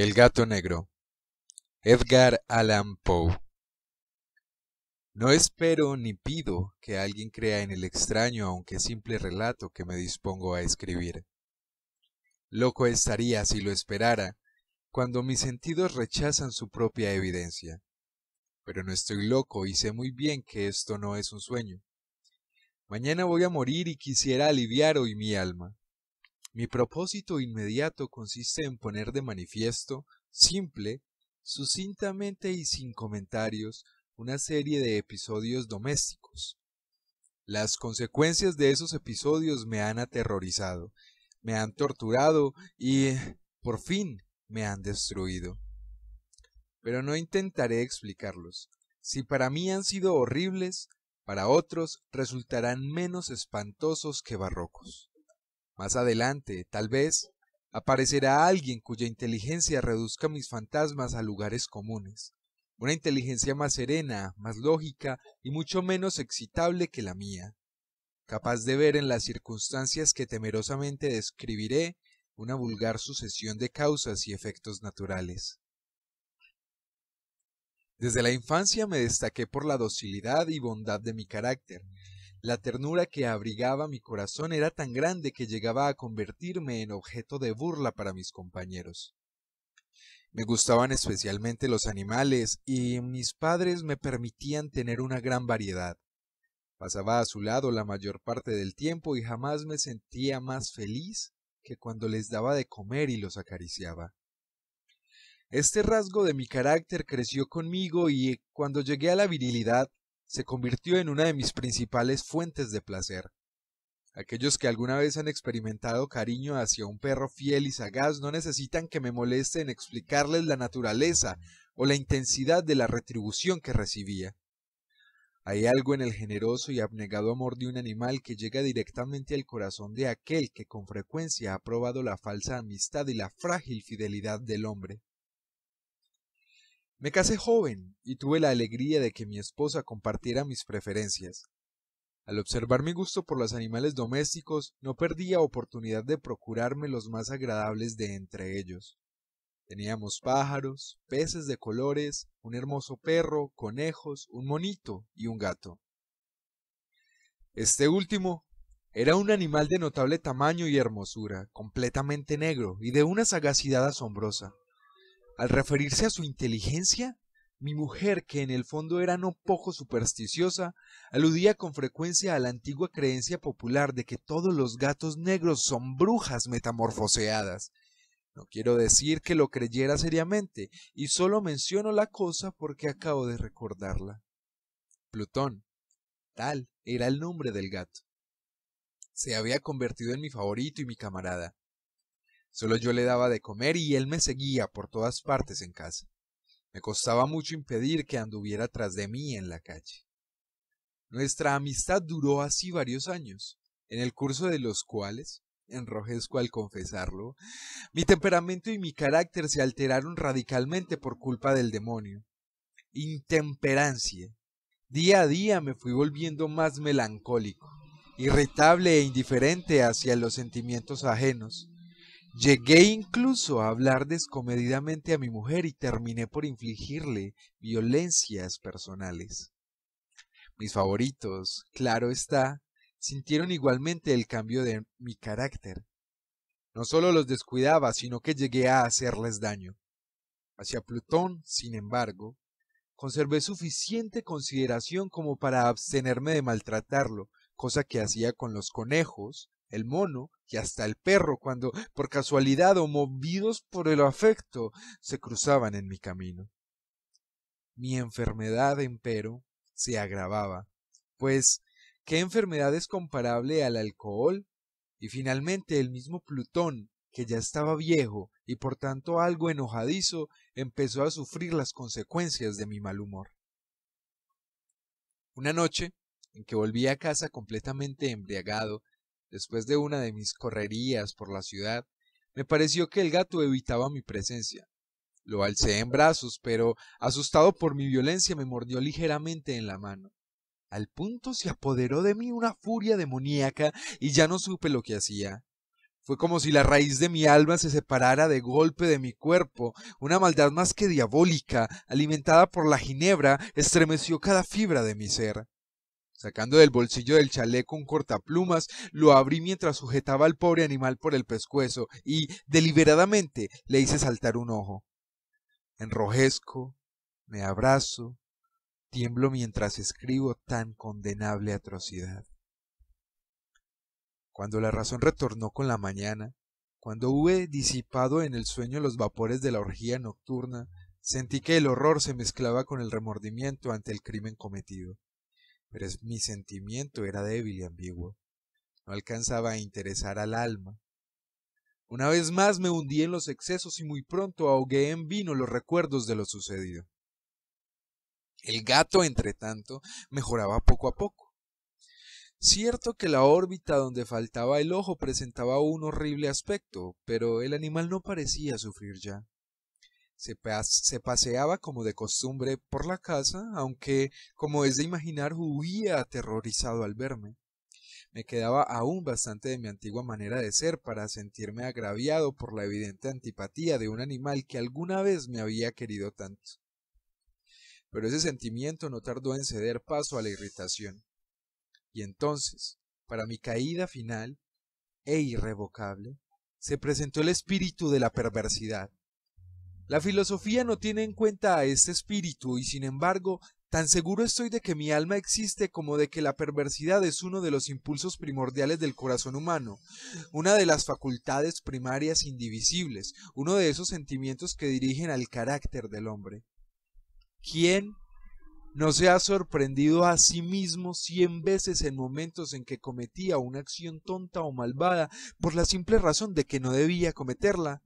El gato negro. Edgar Allan Poe. No espero ni pido que alguien crea en el extraño aunque simple relato que me dispongo a escribir. Loco estaría si lo esperara, cuando mis sentidos rechazan su propia evidencia. Pero no estoy loco y sé muy bien que esto no es un sueño. Mañana voy a morir y quisiera aliviar hoy mi alma. Mi propósito inmediato consiste en poner de manifiesto, simple, sucintamente y sin comentarios, una serie de episodios domésticos. Las consecuencias de esos episodios me han aterrorizado, me han torturado y, por fin, me han destruido. Pero no intentaré explicarlos. Si para mí han sido horribles, para otros resultarán menos espantosos que barrocos. Más adelante, tal vez, aparecerá alguien cuya inteligencia reduzca mis fantasmas a lugares comunes, una inteligencia más serena, más lógica y mucho menos excitable que la mía, capaz de ver en las circunstancias que temerosamente describiré una vulgar sucesión de causas y efectos naturales. Desde la infancia me destaqué por la docilidad y bondad de mi carácter, la ternura que abrigaba mi corazón era tan grande que llegaba a convertirme en objeto de burla para mis compañeros. Me gustaban especialmente los animales y mis padres me permitían tener una gran variedad. Pasaba a su lado la mayor parte del tiempo y jamás me sentía más feliz que cuando les daba de comer y los acariciaba. Este rasgo de mi carácter creció conmigo y cuando llegué a la virilidad se convirtió en una de mis principales fuentes de placer. Aquellos que alguna vez han experimentado cariño hacia un perro fiel y sagaz no necesitan que me moleste en explicarles la naturaleza o la intensidad de la retribución que recibía. Hay algo en el generoso y abnegado amor de un animal que llega directamente al corazón de aquel que con frecuencia ha probado la falsa amistad y la frágil fidelidad del hombre. Me casé joven y tuve la alegría de que mi esposa compartiera mis preferencias. Al observar mi gusto por los animales domésticos, no perdía oportunidad de procurarme los más agradables de entre ellos. Teníamos pájaros, peces de colores, un hermoso perro, conejos, un monito y un gato. Este último era un animal de notable tamaño y hermosura, completamente negro y de una sagacidad asombrosa. Al referirse a su inteligencia, mi mujer, que en el fondo era no poco supersticiosa, aludía con frecuencia a la antigua creencia popular de que todos los gatos negros son brujas metamorfoseadas. No quiero decir que lo creyera seriamente, y solo menciono la cosa porque acabo de recordarla. Plutón. Tal era el nombre del gato. Se había convertido en mi favorito y mi camarada. Solo yo le daba de comer y él me seguía por todas partes en casa. Me costaba mucho impedir que anduviera tras de mí en la calle. Nuestra amistad duró así varios años, en el curso de los cuales, enrojezco al confesarlo, mi temperamento y mi carácter se alteraron radicalmente por culpa del demonio. Intemperancia. Día a día me fui volviendo más melancólico, irritable e indiferente hacia los sentimientos ajenos, Llegué incluso a hablar descomedidamente a mi mujer y terminé por infligirle violencias personales. Mis favoritos, claro está, sintieron igualmente el cambio de mi carácter. No solo los descuidaba, sino que llegué a hacerles daño. Hacia Plutón, sin embargo, conservé suficiente consideración como para abstenerme de maltratarlo, cosa que hacía con los conejos, el mono y hasta el perro cuando, por casualidad o movidos por el afecto, se cruzaban en mi camino. Mi enfermedad, empero, se agravaba, pues ¿qué enfermedad es comparable al alcohol? Y finalmente el mismo Plutón, que ya estaba viejo y por tanto algo enojadizo, empezó a sufrir las consecuencias de mi mal humor. Una noche, en que volví a casa completamente embriagado, después de una de mis correrías por la ciudad, me pareció que el gato evitaba mi presencia. Lo alcé en brazos, pero, asustado por mi violencia, me mordió ligeramente en la mano. Al punto se apoderó de mí una furia demoníaca y ya no supe lo que hacía. Fue como si la raíz de mi alma se separara de golpe de mi cuerpo. Una maldad más que diabólica, alimentada por la ginebra, estremeció cada fibra de mi ser. Sacando del bolsillo del chaleco un cortaplumas, lo abrí mientras sujetaba al pobre animal por el pescuezo y, deliberadamente, le hice saltar un ojo. Enrojezco, me abrazo, tiemblo mientras escribo tan condenable atrocidad. Cuando la razón retornó con la mañana, cuando hube disipado en el sueño los vapores de la orgía nocturna, sentí que el horror se mezclaba con el remordimiento ante el crimen cometido pero mi sentimiento era débil y ambiguo. No alcanzaba a interesar al alma. Una vez más me hundí en los excesos y muy pronto ahogué en vino los recuerdos de lo sucedido. El gato, entretanto mejoraba poco a poco. Cierto que la órbita donde faltaba el ojo presentaba un horrible aspecto, pero el animal no parecía sufrir ya. Se, paseaba como de costumbre por la casa, aunque, como es de imaginar, huía aterrorizado al verme. Me quedaba aún bastante de mi antigua manera de ser para sentirme agraviado por la evidente antipatía de un animal que alguna vez me había querido tanto. Pero ese sentimiento no tardó en ceder paso a la irritación. Y entonces, para mi caída final, e irrevocable, se presentó el espíritu de la perversidad la filosofía no tiene en cuenta a este espíritu y sin embargo, tan seguro estoy de que mi alma existe como de que la perversidad es uno de los impulsos primordiales del corazón humano, una de las facultades primarias indivisibles, uno de esos sentimientos que dirigen al carácter del hombre. ¿Quién no se ha sorprendido a sí mismo cien veces en momentos en que cometía una acción tonta o malvada por la simple razón de que no debía cometerla?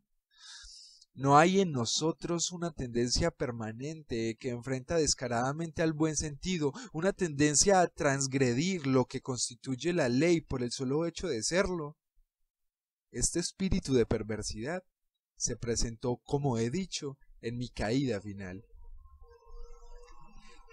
No hay en nosotros una tendencia permanente que enfrenta descaradamente al buen sentido, una tendencia a transgredir lo que constituye la ley por el solo hecho de serlo. Este espíritu de perversidad se presentó, como he dicho, en mi caída final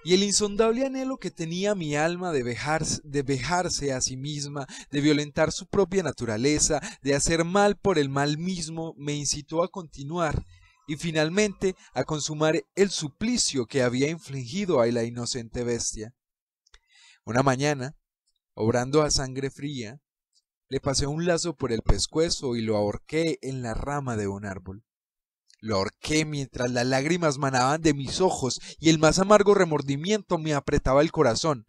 y el insondable anhelo que tenía mi alma de, vejarse, de vejarse a sí misma, de violentar su propia naturaleza, de hacer mal por el mal mismo, me incitó a continuar y finalmente a consumar el suplicio que había infligido a la inocente bestia. Una mañana, obrando a sangre fría, le pasé un lazo por el pescuezo y lo ahorqué en la rama de un árbol. Lo ahorqué mientras las lágrimas manaban de mis ojos y el más amargo remordimiento me apretaba el corazón.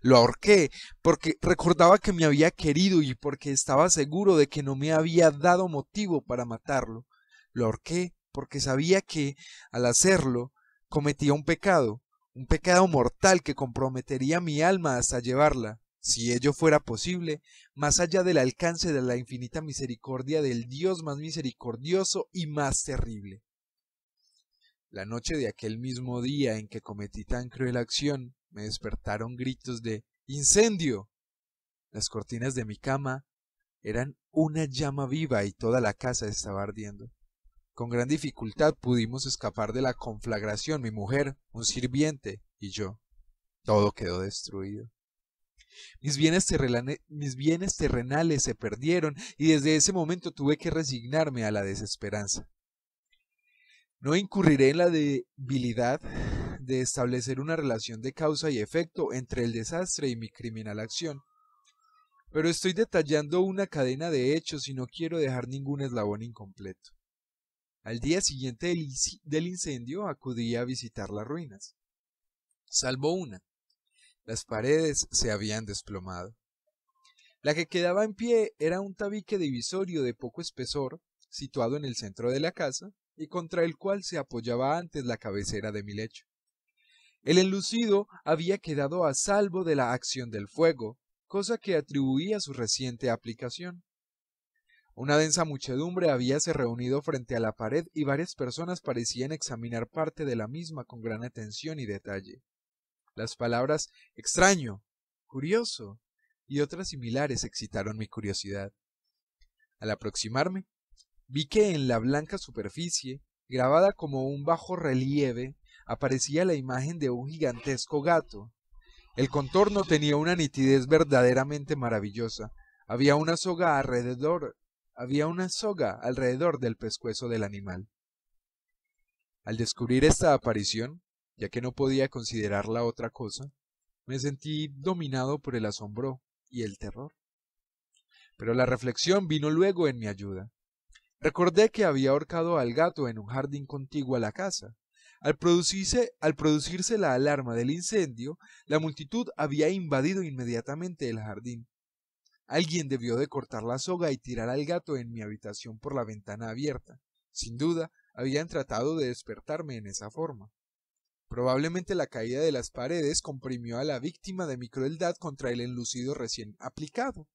Lo ahorqué porque recordaba que me había querido y porque estaba seguro de que no me había dado motivo para matarlo. Lo ahorqué porque sabía que, al hacerlo, cometía un pecado, un pecado mortal que comprometería mi alma hasta llevarla si ello fuera posible, más allá del alcance de la infinita misericordia del Dios más misericordioso y más terrible. La noche de aquel mismo día en que cometí tan cruel acción, me despertaron gritos de ¡Incendio! Las cortinas de mi cama eran una llama viva y toda la casa estaba ardiendo. Con gran dificultad pudimos escapar de la conflagración mi mujer, un sirviente y yo. Todo quedó destruido. Mis bienes, terrenales, se perdieron y desde ese momento tuve que resignarme a la desesperanza. No incurriré en la debilidad de establecer una relación de causa y efecto entre el desastre y mi criminal acción. Pero estoy detallando una cadena de hechos y no quiero dejar ningún eslabón incompleto. Al día siguiente del incendio acudí a visitar las ruinas. Salvo una, las paredes se habían desplomado. La que quedaba en pie era un tabique divisorio de poco espesor, situado en el centro de la casa, y contra el cual se apoyaba antes la cabecera de mi lecho. El enlucido había quedado a salvo de la acción del fuego, cosa que atribuía su reciente aplicación. Una densa muchedumbre había se reunido frente a la pared y varias personas parecían examinar parte de la misma con gran atención y detalle. Las palabras extraño, curioso y otras similares excitaron mi curiosidad. Al aproximarme, vi que en la blanca superficie, grabada como un bajo relieve, aparecía la imagen de un gigantesco gato. El contorno tenía una nitidez verdaderamente maravillosa. Había una soga alrededor, había una soga alrededor del pescuezo del animal. Al descubrir esta aparición, ya que no podía considerarla otra cosa, me sentí dominado por el asombro y el terror. Pero la reflexión vino luego en mi ayuda. Recordé que había ahorcado al gato en un jardín contiguo a la casa. Al producirse, al producirse la alarma del incendio, la multitud había invadido inmediatamente el jardín. Alguien debió de cortar la soga y tirar al gato en mi habitación por la ventana abierta. Sin duda, habían tratado de despertarme en esa forma. Probablemente la caída de las paredes comprimió a la víctima de mi crueldad contra el enlucido recién aplicado,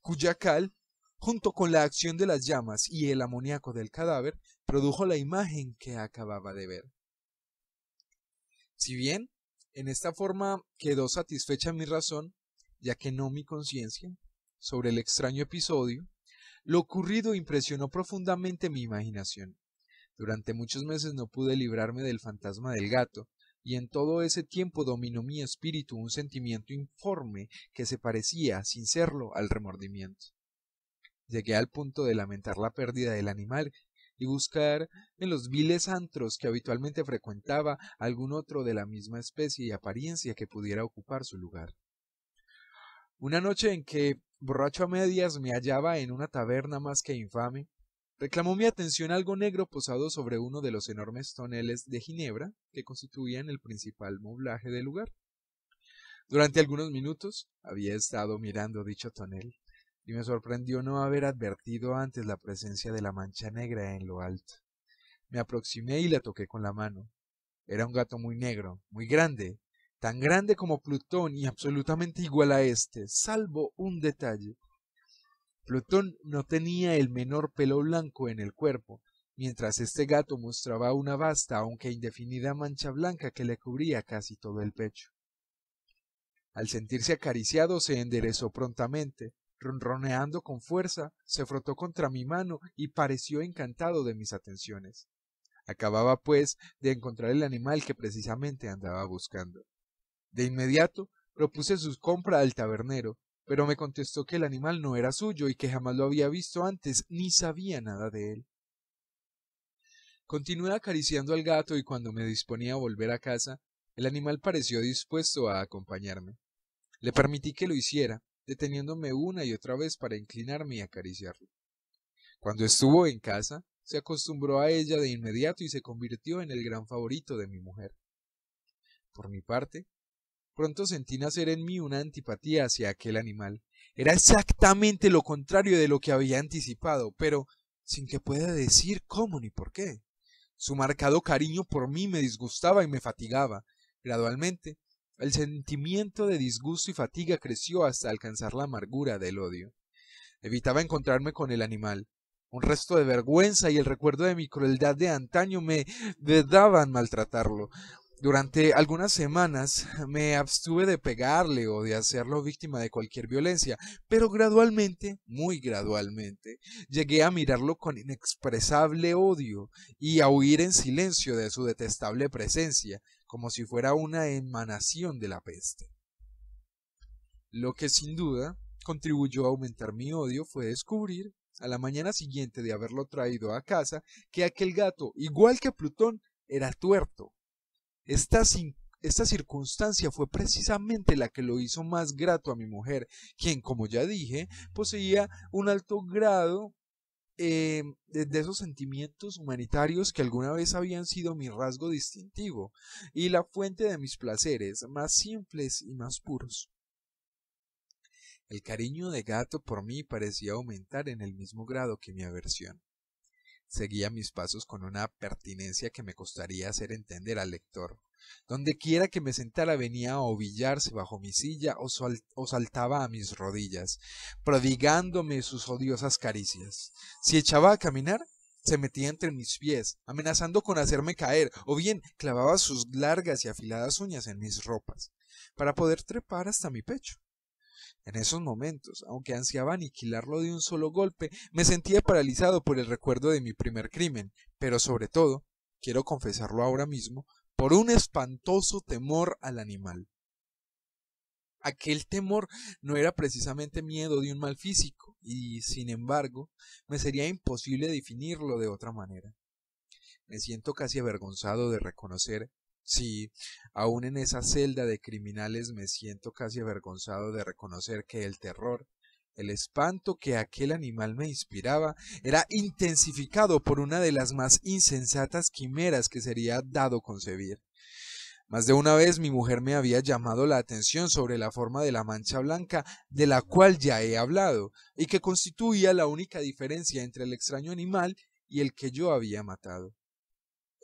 cuya cal, junto con la acción de las llamas y el amoníaco del cadáver, produjo la imagen que acababa de ver. Si bien, en esta forma quedó satisfecha mi razón, ya que no mi conciencia, sobre el extraño episodio, lo ocurrido impresionó profundamente mi imaginación. Durante muchos meses no pude librarme del fantasma del gato, y en todo ese tiempo dominó mi espíritu un sentimiento informe que se parecía, sin serlo, al remordimiento. Llegué al punto de lamentar la pérdida del animal y buscar en los viles antros que habitualmente frecuentaba algún otro de la misma especie y apariencia que pudiera ocupar su lugar. Una noche en que, borracho a medias, me hallaba en una taberna más que infame, Reclamó mi atención algo negro posado sobre uno de los enormes toneles de Ginebra que constituían el principal moblaje del lugar. Durante algunos minutos había estado mirando dicho tonel y me sorprendió no haber advertido antes la presencia de la mancha negra en lo alto. Me aproximé y la toqué con la mano. Era un gato muy negro, muy grande, tan grande como Plutón y absolutamente igual a éste, salvo un detalle. Plutón no tenía el menor pelo blanco en el cuerpo, mientras este gato mostraba una vasta aunque indefinida mancha blanca que le cubría casi todo el pecho. Al sentirse acariciado se enderezó prontamente, ronroneando con fuerza, se frotó contra mi mano y pareció encantado de mis atenciones. Acababa, pues, de encontrar el animal que precisamente andaba buscando. De inmediato propuse su compra al tabernero, pero me contestó que el animal no era suyo y que jamás lo había visto antes ni sabía nada de él. Continué acariciando al gato y cuando me disponía a volver a casa, el animal pareció dispuesto a acompañarme. Le permití que lo hiciera, deteniéndome una y otra vez para inclinarme y acariciarlo. Cuando estuvo en casa, se acostumbró a ella de inmediato y se convirtió en el gran favorito de mi mujer. Por mi parte, Pronto sentí nacer en mí una antipatía hacia aquel animal. Era exactamente lo contrario de lo que había anticipado, pero sin que pueda decir cómo ni por qué. Su marcado cariño por mí me disgustaba y me fatigaba. Gradualmente, el sentimiento de disgusto y fatiga creció hasta alcanzar la amargura del odio. Evitaba encontrarme con el animal. Un resto de vergüenza y el recuerdo de mi crueldad de antaño me daban maltratarlo. Durante algunas semanas me abstuve de pegarle o de hacerlo víctima de cualquier violencia, pero gradualmente, muy gradualmente, llegué a mirarlo con inexpresable odio y a huir en silencio de su detestable presencia, como si fuera una emanación de la peste. Lo que sin duda contribuyó a aumentar mi odio fue descubrir, a la mañana siguiente de haberlo traído a casa, que aquel gato, igual que Plutón, era tuerto esta, circunstancia fue precisamente la que lo hizo más grato a mi mujer, quien, como ya dije, poseía un alto grado eh, de, esos sentimientos humanitarios que alguna vez habían sido mi rasgo distintivo y la fuente de mis placeres más simples y más puros. El cariño de gato por mí parecía aumentar en el mismo grado que mi aversión seguía mis pasos con una pertinencia que me costaría hacer entender al lector. Donde quiera que me sentara venía a ovillarse bajo mi silla o, o, saltaba a mis rodillas, prodigándome sus odiosas caricias. Si echaba a caminar, se metía entre mis pies, amenazando con hacerme caer, o bien clavaba sus largas y afiladas uñas en mis ropas, para poder trepar hasta mi pecho. En esos momentos, aunque ansiaba aniquilarlo de un solo golpe, me sentía paralizado por el recuerdo de mi primer crimen, pero sobre todo, quiero confesarlo ahora mismo, por un espantoso temor al animal. Aquel temor no era precisamente miedo de un mal físico, y, sin embargo, me sería imposible definirlo de otra manera. Me siento casi avergonzado de reconocer Sí, aún en esa celda de criminales me siento casi avergonzado de reconocer que el terror, el espanto que aquel animal me inspiraba, era intensificado por una de las más insensatas quimeras que sería dado concebir. Más de una vez mi mujer me había llamado la atención sobre la forma de la mancha blanca de la cual ya he hablado, y que constituía la única diferencia entre el extraño animal y el que yo había matado.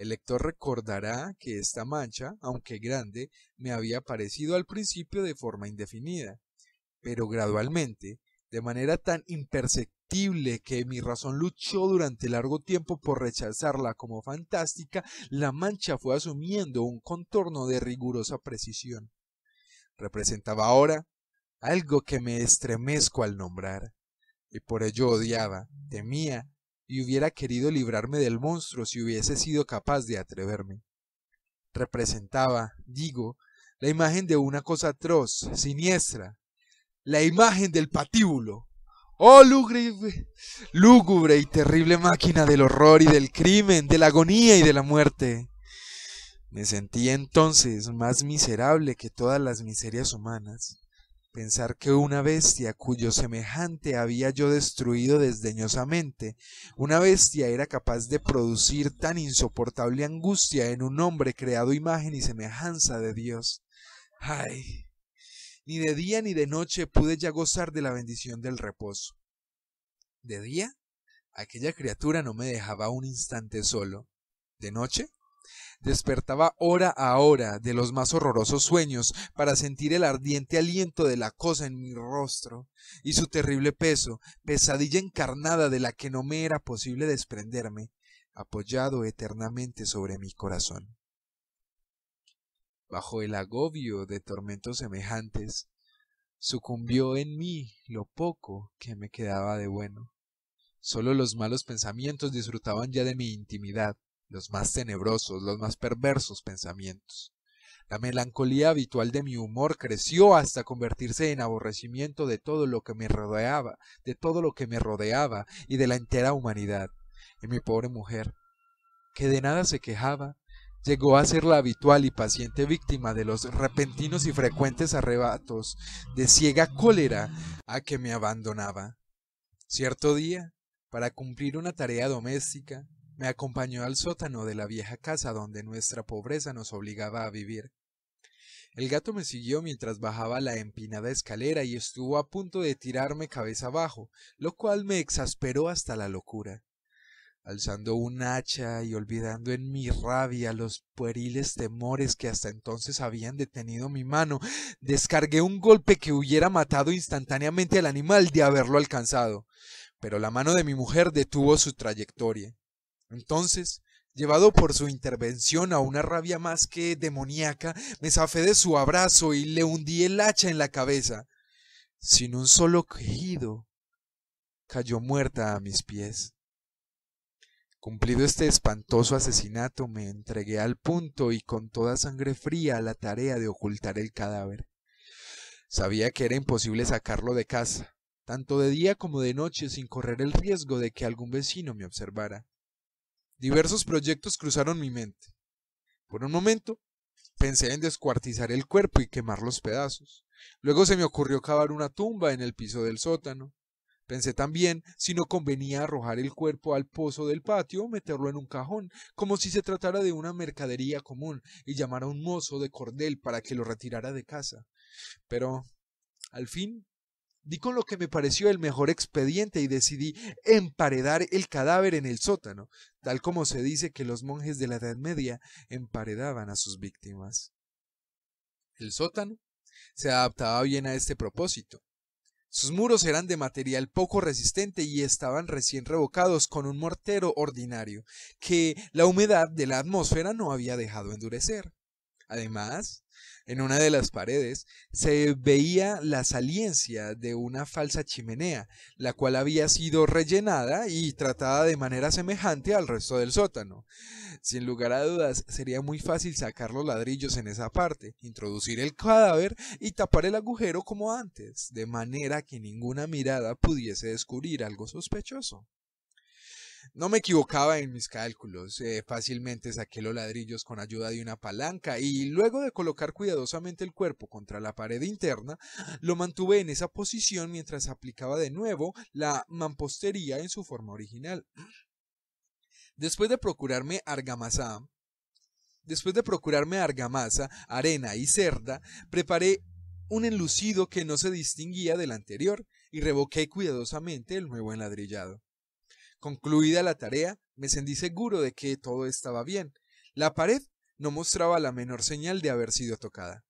El lector recordará que esta mancha, aunque grande, me había parecido al principio de forma indefinida, pero gradualmente, de manera tan imperceptible que mi razón luchó durante largo tiempo por rechazarla como fantástica, la mancha fue asumiendo un contorno de rigurosa precisión. Representaba ahora algo que me estremezco al nombrar, y por ello odiaba, temía y hubiera querido librarme del monstruo si hubiese sido capaz de atreverme. Representaba, digo, la imagen de una cosa atroz, siniestra, la imagen del patíbulo. Oh, lúgubre, lúgubre y terrible máquina del horror y del crimen, de la agonía y de la muerte. Me sentía entonces más miserable que todas las miserias humanas. Pensar que una bestia cuyo semejante había yo destruido desdeñosamente, una bestia era capaz de producir tan insoportable angustia en un hombre creado imagen y semejanza de Dios. Ay, ni de día ni de noche pude ya gozar de la bendición del reposo. De día, aquella criatura no me dejaba un instante solo. De noche, Despertaba hora a hora de los más horrorosos sueños para sentir el ardiente aliento de la cosa en mi rostro y su terrible peso, pesadilla encarnada de la que no me era posible desprenderme, apoyado eternamente sobre mi corazón. Bajo el agobio de tormentos semejantes, sucumbió en mí lo poco que me quedaba de bueno. Solo los malos pensamientos disfrutaban ya de mi intimidad los más tenebrosos, los más perversos pensamientos. La melancolía habitual de mi humor creció hasta convertirse en aborrecimiento de todo lo que me rodeaba, de todo lo que me rodeaba y de la entera humanidad. Y mi pobre mujer, que de nada se quejaba, llegó a ser la habitual y paciente víctima de los repentinos y frecuentes arrebatos de ciega cólera a que me abandonaba. Cierto día, para cumplir una tarea doméstica, me acompañó al sótano de la vieja casa donde nuestra pobreza nos obligaba a vivir. El gato me siguió mientras bajaba la empinada escalera y estuvo a punto de tirarme cabeza abajo, lo cual me exasperó hasta la locura. Alzando un hacha y olvidando en mi rabia los pueriles temores que hasta entonces habían detenido mi mano, descargué un golpe que hubiera matado instantáneamente al animal de haberlo alcanzado. Pero la mano de mi mujer detuvo su trayectoria. Entonces, Llevado por su intervención a una rabia más que demoníaca, me zafé de su abrazo y le hundí el hacha en la cabeza. Sin un solo quejido, cayó muerta a mis pies. Cumplido este espantoso asesinato, me entregué al punto y con toda sangre fría a la tarea de ocultar el cadáver. Sabía que era imposible sacarlo de casa, tanto de día como de noche, sin correr el riesgo de que algún vecino me observara. Diversos proyectos cruzaron mi mente. Por un momento, pensé en descuartizar el cuerpo y quemar los pedazos. Luego se me ocurrió cavar una tumba en el piso del sótano. Pensé también si no convenía arrojar el cuerpo al pozo del patio o meterlo en un cajón, como si se tratara de una mercadería común, y llamar a un mozo de cordel para que lo retirara de casa. Pero, al fin, Di con lo que me pareció el mejor expediente y decidí emparedar el cadáver en el sótano, tal como se dice que los monjes de la Edad Media emparedaban a sus víctimas. El sótano se adaptaba bien a este propósito. Sus muros eran de material poco resistente y estaban recién revocados con un mortero ordinario, que la humedad de la atmósfera no había dejado endurecer. Además, en una de las paredes se veía la saliencia de una falsa chimenea, la cual había sido rellenada y tratada de manera semejante al resto del sótano. Sin lugar a dudas, sería muy fácil sacar los ladrillos en esa parte, introducir el cadáver y tapar el agujero como antes, de manera que ninguna mirada pudiese descubrir algo sospechoso. No me equivocaba en mis cálculos, eh, fácilmente saqué los ladrillos con ayuda de una palanca y luego de colocar cuidadosamente el cuerpo contra la pared interna, lo mantuve en esa posición mientras aplicaba de nuevo la mampostería en su forma original. Después de procurarme argamasa, después de procurarme argamasa, arena y cerda, preparé un enlucido que no se distinguía del anterior y revoqué cuidadosamente el nuevo enladrillado. Concluida la tarea, me sentí seguro de que todo estaba bien. La pared no mostraba la menor señal de haber sido tocada.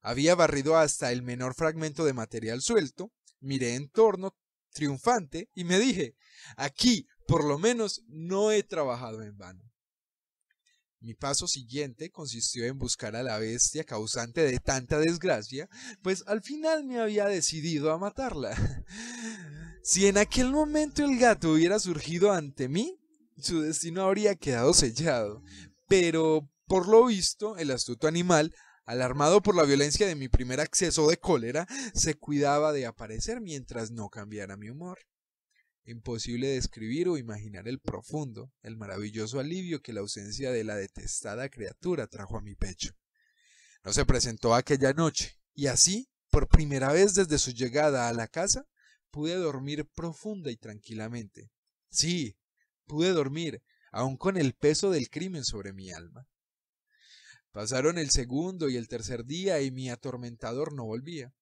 Había barrido hasta el menor fragmento de material suelto, miré en torno, triunfante, y me dije, aquí, por lo menos, no he trabajado en vano. Mi paso siguiente consistió en buscar a la bestia causante de tanta desgracia, pues al final me había decidido a matarla. Si en aquel momento el gato hubiera surgido ante mí, su destino habría quedado sellado. Pero, por lo visto, el astuto animal, alarmado por la violencia de mi primer acceso de cólera, se cuidaba de aparecer mientras no cambiara mi humor. Imposible describir o imaginar el profundo, el maravilloso alivio que la ausencia de la detestada criatura trajo a mi pecho. No se presentó aquella noche, y así, por primera vez desde su llegada a la casa, pude dormir profunda y tranquilamente. Sí, pude dormir, aun con el peso del crimen sobre mi alma. Pasaron el segundo y el tercer día y mi atormentador no volvía.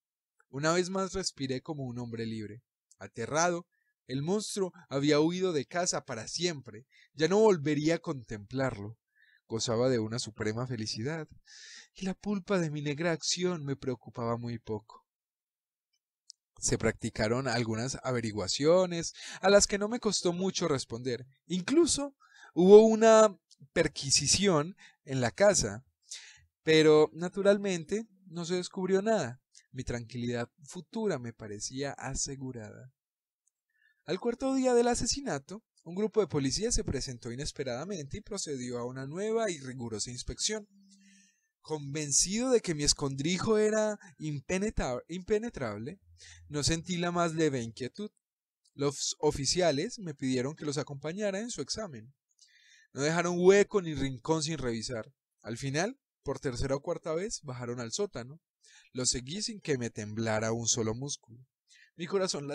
Una vez más respiré como un hombre libre. Aterrado, el monstruo había huido de casa para siempre. Ya no volvería a contemplarlo. Gozaba de una suprema felicidad, y la pulpa de mi negra acción me preocupaba muy poco. Se practicaron algunas averiguaciones a las que no me costó mucho responder. Incluso hubo una perquisición en la casa. Pero, naturalmente, no se descubrió nada. Mi tranquilidad futura me parecía asegurada. Al cuarto día del asesinato, un grupo de policías se presentó inesperadamente y procedió a una nueva y rigurosa inspección. Convencido de que mi escondrijo era impenetrable, no sentí la más leve inquietud. Los oficiales me pidieron que los acompañara en su examen. No dejaron hueco ni rincón sin revisar. Al final, por tercera o cuarta vez, bajaron al sótano. Los seguí sin que me temblara un solo músculo. Mi corazón,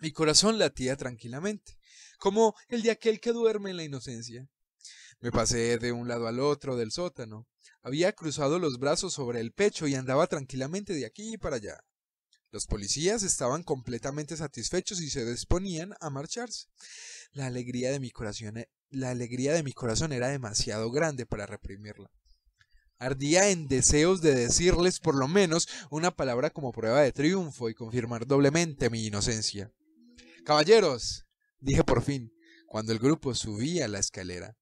Mi corazón latía tranquilamente, como el de aquel que duerme en la inocencia. Me pasé de un lado al otro del sótano. Había cruzado los brazos sobre el pecho y andaba tranquilamente de aquí para allá. Los policías estaban completamente satisfechos y se disponían a marcharse. La alegría de mi corazón, e, la alegría de mi corazón era demasiado grande para reprimirla. Ardía en deseos de decirles por lo menos una palabra como prueba de triunfo y confirmar doblemente mi inocencia. Caballeros, dije por fin, cuando el grupo subía la escalera.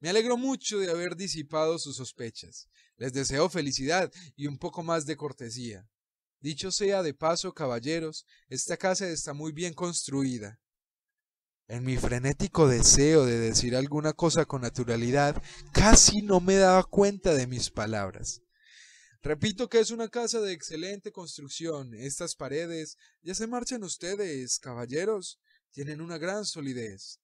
Me alegro mucho de haber disipado sus sospechas. Les deseo felicidad y un poco más de cortesía. Dicho sea de paso, caballeros, esta casa está muy bien construida. En mi frenético deseo de decir alguna cosa con naturalidad, casi no me daba cuenta de mis palabras. Repito que es una casa de excelente construcción. Estas paredes ya se marchan ustedes, caballeros. Tienen una gran solidez.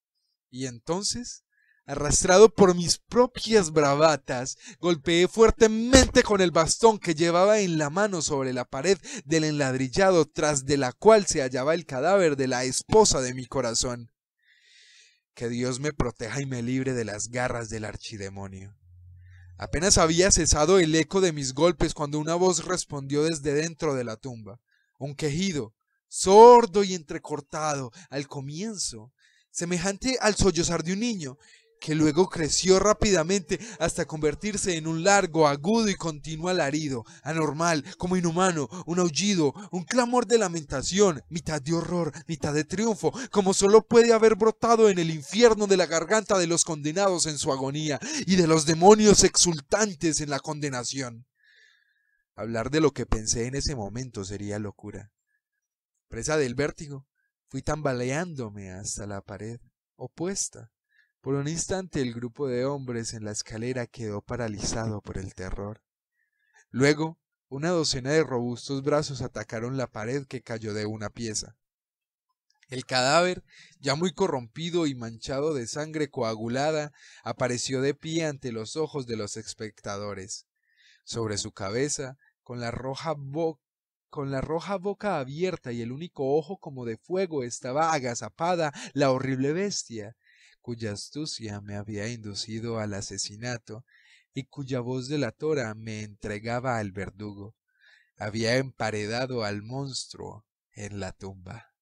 Y entonces Arrastrado por mis propias bravatas, golpeé fuertemente con el bastón que llevaba en la mano sobre la pared del enladrillado tras de la cual se hallaba el cadáver de la esposa de mi corazón. Que Dios me proteja y me libre de las garras del archidemonio. Apenas había cesado el eco de mis golpes cuando una voz respondió desde dentro de la tumba, un quejido, sordo y entrecortado, al comienzo, semejante al sollozar de un niño, que luego creció rápidamente hasta convertirse en un largo, agudo y continuo alarido, anormal, como inhumano, un aullido, un clamor de lamentación, mitad de horror, mitad de triunfo, como solo puede haber brotado en el infierno de la garganta de los condenados en su agonía y de los demonios exultantes en la condenación. Hablar de lo que pensé en ese momento sería locura. Presa del vértigo, fui tambaleándome hasta la pared opuesta por un instante el grupo de hombres en la escalera quedó paralizado por el terror. Luego, una docena de robustos brazos atacaron la pared que cayó de una pieza. El cadáver, ya muy corrompido y manchado de sangre coagulada, apareció de pie ante los ojos de los espectadores. Sobre su cabeza, con la roja, con la roja boca abierta y el único ojo como de fuego, estaba agazapada la horrible bestia, cuya astucia me había inducido al asesinato y cuya voz delatora me entregaba al verdugo, había emparedado al monstruo en la tumba.